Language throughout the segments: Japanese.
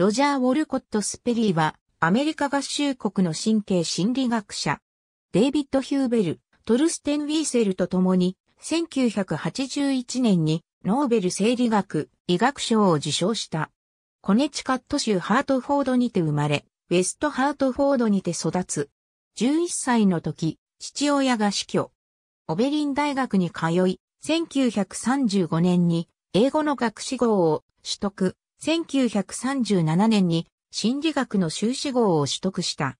ロジャー・ウォルコット・スペリーは、アメリカ合衆国の神経心理学者、デイビッド・ヒューベル、トルステン・ウィーセルと共に、1981年にノーベル生理学医学賞を受賞した。コネチカット州ハートフォードにて生まれ、ウェストハートフォードにて育つ。11歳の時、父親が死去。オベリン大学に通い、1935年に英語の学士号を取得。1937年に心理学の修士号を取得した。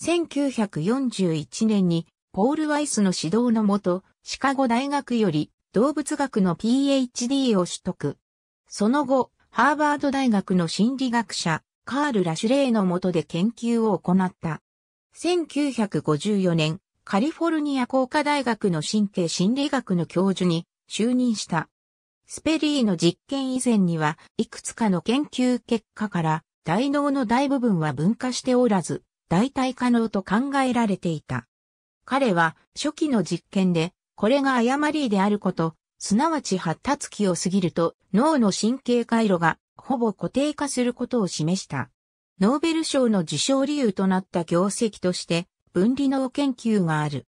1941年にポール・ワイスの指導のもと、シカゴ大学より動物学の PhD を取得。その後、ハーバード大学の心理学者、カール・ラシュレイのもとで研究を行った。1954年、カリフォルニア工科大学の神経心理学の教授に就任した。スペリーの実験以前には、いくつかの研究結果から、大脳の大部分は分化しておらず、代替可能と考えられていた。彼は、初期の実験で、これが誤りであること、すなわち発達期を過ぎると、脳の神経回路が、ほぼ固定化することを示した。ノーベル賞の受賞理由となった業績として、分離脳研究がある。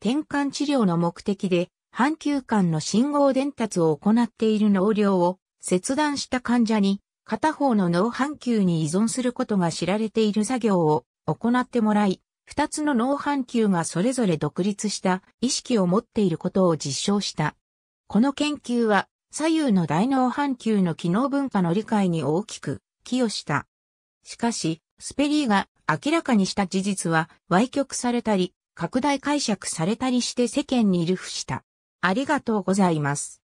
転換治療の目的で、阪急間の信号伝達を行っている脳量を切断した患者に片方の脳半球に依存することが知られている作業を行ってもらい、二つの脳半球がそれぞれ独立した意識を持っていることを実証した。この研究は左右の大脳半球の機能文化の理解に大きく寄与した。しかし、スペリーが明らかにした事実は歪曲されたり、拡大解釈されたりして世間に流布した。ありがとうございます。